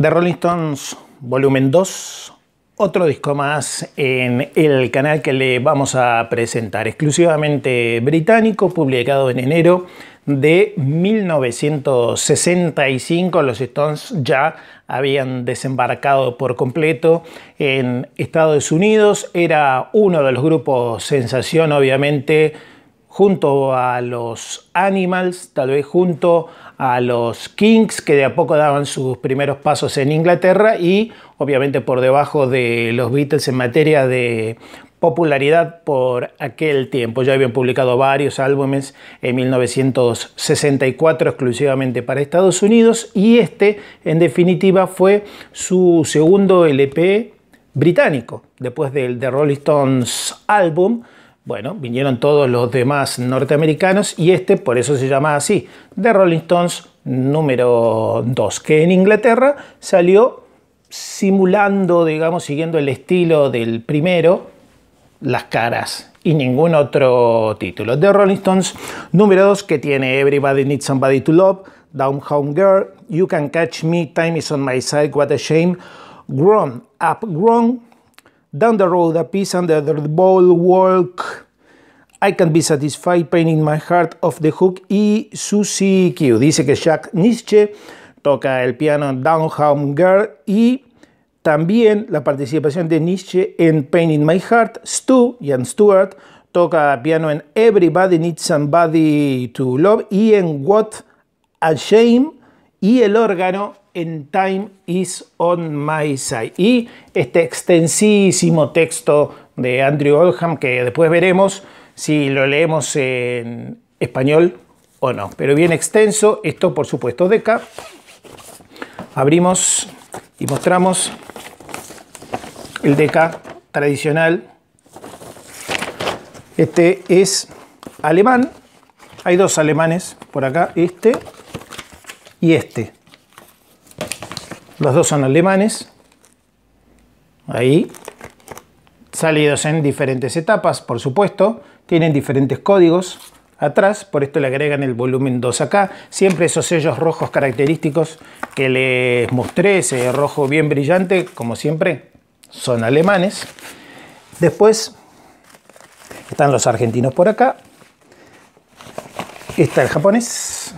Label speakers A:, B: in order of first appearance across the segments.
A: The Rolling Stones, volumen 2. Otro disco más en el canal que le vamos a presentar, exclusivamente británico, publicado en enero de 1965. Los Stones ya habían desembarcado por completo en Estados Unidos. Era uno de los grupos sensación, obviamente, junto a los Animals, tal vez junto a a los Kings, que de a poco daban sus primeros pasos en Inglaterra y obviamente por debajo de los Beatles en materia de popularidad por aquel tiempo. Ya habían publicado varios álbumes en 1964 exclusivamente para Estados Unidos y este en definitiva fue su segundo LP británico después del The Rolling Stones álbum bueno, vinieron todos los demás norteamericanos y este por eso se llama así, The Rolling Stones número 2, que en Inglaterra salió simulando, digamos, siguiendo el estilo del primero, las caras y ningún otro título. The Rolling Stones número 2 que tiene Everybody Needs Somebody to Love, Down Home Girl, You Can Catch Me, Time Is On My Side, What a Shame, Grown Up Grown, Down the Road a Piece Under the Ball Walk, I Can Be Satisfied, painting My Heart Off the Hook y Susie Q. Dice que Jack Nietzsche toca el piano Down Home Girl y también la participación de Nietzsche en Painting My Heart. Stu, Jan Stewart, toca piano en Everybody Needs Somebody to Love y en What a Shame y el órgano en Time is on My Side. Y este extensísimo texto de Andrew Oldham que después veremos si lo leemos en español o no. Pero bien extenso, esto por supuesto Deca. Abrimos y mostramos el Deca tradicional. Este es alemán. Hay dos alemanes por acá, este y este. Los dos son alemanes. Ahí. Salidos en diferentes etapas, por supuesto. Tienen diferentes códigos atrás, por esto le agregan el volumen 2 acá. Siempre esos sellos rojos característicos que les mostré, ese rojo bien brillante, como siempre, son alemanes. Después están los argentinos por acá. Está el japonés.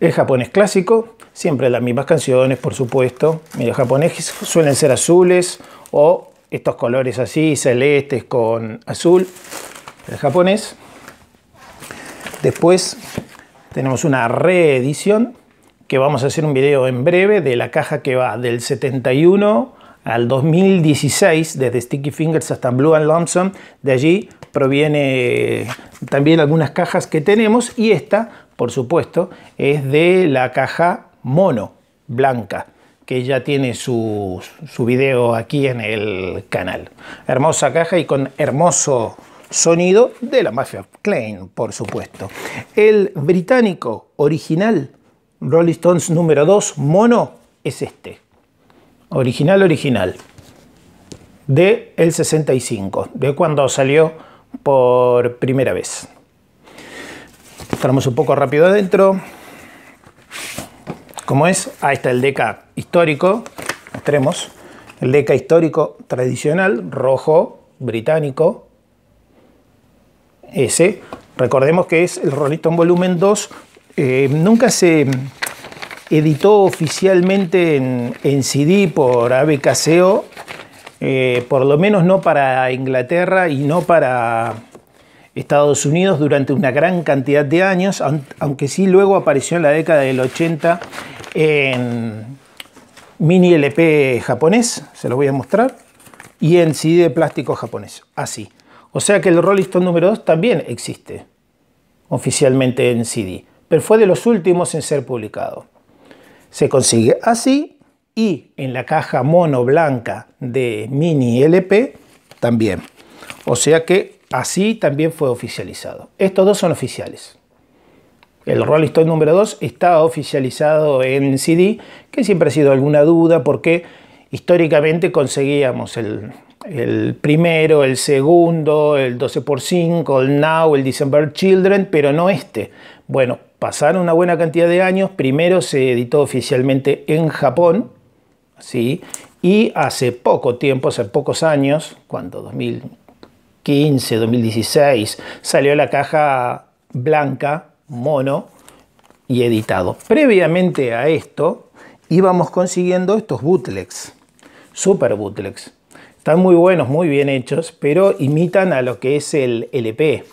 A: El japonés clásico. Siempre las mismas canciones, por supuesto. Mira, japonés suelen ser azules o estos colores así, celestes con azul, el japonés. Después tenemos una reedición que vamos a hacer un video en breve de la caja que va del 71 al 2016 desde Sticky Fingers hasta Blue and Lonesome. De allí proviene también algunas cajas que tenemos y esta, por supuesto, es de la caja mono blanca que ya tiene su, su video aquí en el canal. Hermosa caja y con hermoso sonido de la mafia Klein, por supuesto. El británico original Rolling Stones número 2 mono es este. Original, original. De el 65, de cuando salió por primera vez. estamos un poco rápido adentro como es. Ahí está el Deca histórico, mostremos. El Deca histórico tradicional, rojo, británico, ese. Recordemos que es el en Volumen 2. Eh, nunca se editó oficialmente en, CD por ABKCO, eh, por lo menos no para Inglaterra y no para Estados Unidos durante una gran cantidad de años, aunque sí luego apareció en la década del 80 en mini LP japonés, se lo voy a mostrar, y en CD de plástico japonés, así. O sea que el Rolling Stone número 2 también existe oficialmente en CD, pero fue de los últimos en ser publicado. Se consigue así y en la caja mono blanca de mini LP también. O sea que así también fue oficializado. Estos dos son oficiales. El Rolling Stone número 2 está oficializado en CD, que siempre ha sido alguna duda porque históricamente conseguíamos el, primero, el segundo, el 12x5, el Now, el December Children, pero no este. Bueno, pasaron una buena cantidad de años, primero se editó oficialmente en Japón, ¿sí? y hace poco tiempo, hace pocos años, cuando 2015, 2016, salió la caja blanca mono y editado. Previamente a esto íbamos consiguiendo estos bootlegs, super bootlegs. Están muy buenos, muy bien hechos, pero imitan a lo que es el LP.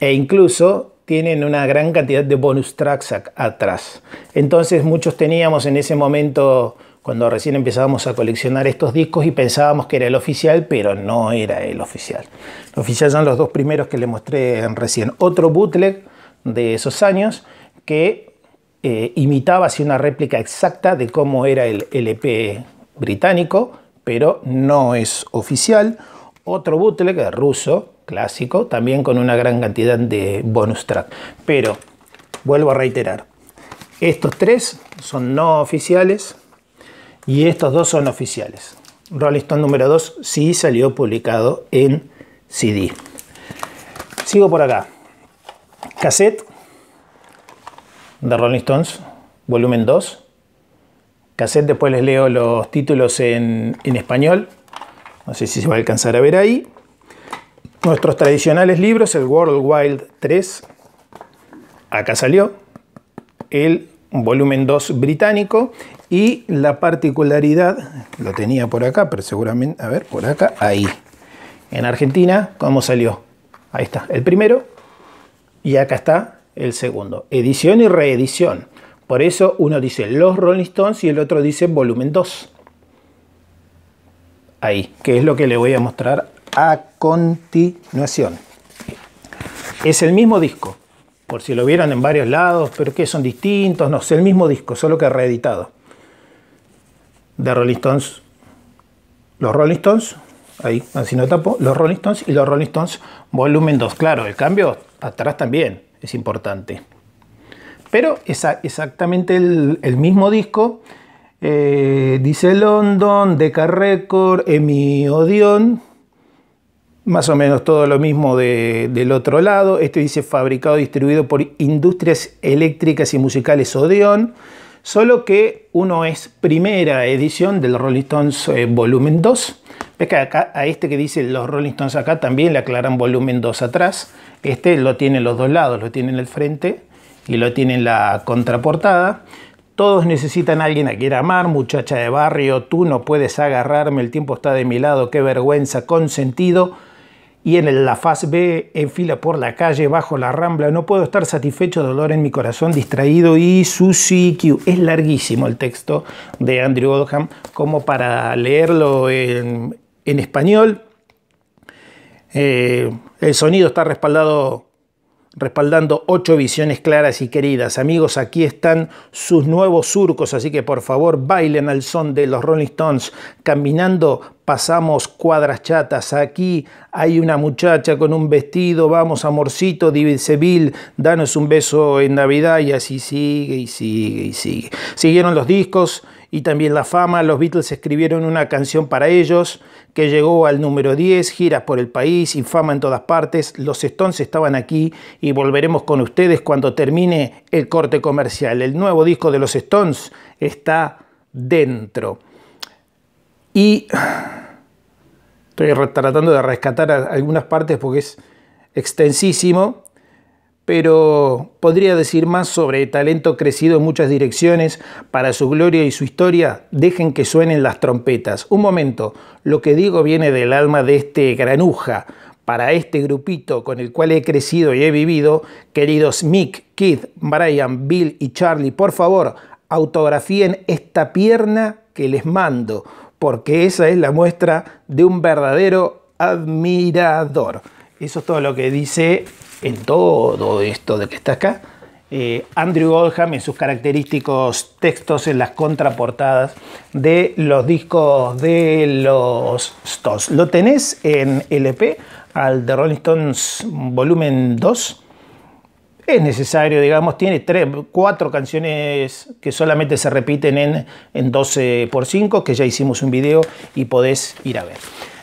A: E incluso tienen una gran cantidad de bonus tracks atrás. Entonces muchos teníamos en ese momento, cuando recién empezábamos a coleccionar estos discos y pensábamos que era el oficial, pero no era el oficial. Los oficiales son los dos primeros que le mostré recién. Otro bootleg de esos años que eh, imitaba así una réplica exacta de cómo era el LP británico, pero no es oficial. Otro bootleg ruso, clásico, también con una gran cantidad de bonus track. Pero, vuelvo a reiterar, estos tres son no oficiales y estos dos son oficiales. Rolling Stone número 2 sí salió publicado en CD. Sigo por acá. Cassette de Rolling Stones, volumen 2. Cassette, después les leo los títulos en, español. No sé si se va a alcanzar a ver ahí. Nuestros tradicionales libros, el World Wild 3, acá salió. El volumen 2 británico y la particularidad, lo tenía por acá, pero seguramente, a ver, por acá, ahí. En Argentina, ¿cómo salió? Ahí está, el primero, y acá está el segundo, edición y reedición. Por eso uno dice Los Rolling Stones y el otro dice Volumen 2. Ahí, que es lo que le voy a mostrar a continuación. Es el mismo disco, por si lo vieron en varios lados, pero que son distintos, no, es el mismo disco, solo que reeditado. De Rolling Stones, los Rolling Stones, ahí, así no tapo, los Rolling Stones y los Rolling Stones Volumen 2. Claro, el cambio atrás también es importante. Pero es exactamente el, mismo disco. Eh, dice London, Decca Record, Emi Odeon. Más o menos todo lo mismo del otro lado. Este dice fabricado y distribuido por Industrias Eléctricas y Musicales Odeon. Solo que uno es primera edición del Rolling Stones eh, Volumen 2 es que acá, a este que dice los Rolling Stones acá también le aclaran volumen 2 atrás. Este lo tiene los dos lados, lo tiene en el frente y lo tiene en la contraportada. Todos necesitan a alguien a quien amar, muchacha de barrio, tú no puedes agarrarme, el tiempo está de mi lado, qué vergüenza, consentido. Y en la faz B, en fila por la calle, bajo la rambla, no puedo estar satisfecho, dolor en mi corazón, distraído y su Es larguísimo el texto de Andrew Oldham como para leerlo en, en español. Eh, el sonido está respaldado, respaldando ocho visiones claras y queridas. Amigos, aquí están sus nuevos surcos, así que por favor bailen al son de los Rolling Stones. Caminando pasamos cuadras chatas. Aquí hay una muchacha con un vestido, vamos amorcito, Seville, danos un beso en Navidad y así sigue y sigue y sigue. Siguieron los discos y también la fama, los Beatles escribieron una canción para ellos que llegó al número 10, giras por el país infama fama en todas partes, los Stones estaban aquí y volveremos con ustedes cuando termine el corte comercial. El nuevo disco de los Stones está dentro. Y estoy tratando de rescatar algunas partes porque es extensísimo pero podría decir más sobre talento crecido en muchas direcciones. Para su gloria y su historia, dejen que suenen las trompetas. Un momento, lo que digo viene del alma de este granuja. Para este grupito con el cual he crecido y he vivido, queridos Mick, Keith, Brian, Bill y Charlie, por favor, autografíen esta pierna que les mando, porque esa es la muestra de un verdadero admirador. Eso es todo lo que dice en todo esto de que está acá. Eh, Andrew Goldham en sus característicos textos en las contraportadas de los discos de los Stones. Lo tenés en LP al The Rolling Stones volumen 2. Es necesario, digamos, tiene tres, cuatro canciones que solamente se repiten en, en 12x5, que ya hicimos un video y podés ir a ver.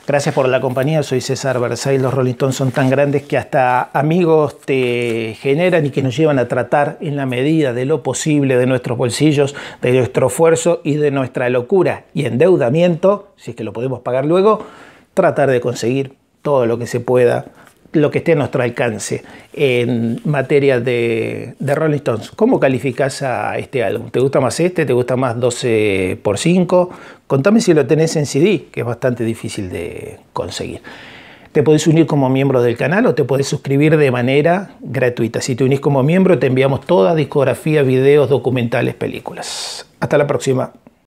A: Gracias por la compañía, soy César Versailles, los Rolling son tan grandes que hasta amigos te generan y que nos llevan a tratar en la medida de lo posible de nuestros bolsillos, de nuestro esfuerzo y de nuestra locura y endeudamiento, si es que lo podemos pagar luego, tratar de conseguir todo lo que se pueda lo que esté a nuestro alcance en materia de, de Rolling Stones. ¿Cómo calificas a este álbum? ¿Te gusta más este? ¿Te gusta más 12 por 5 Contame si lo tenés en CD, que es bastante difícil de conseguir. Te podés unir como miembro del canal o te podés suscribir de manera gratuita. Si te unís como miembro, te enviamos toda discografía, videos, documentales, películas. Hasta la próxima.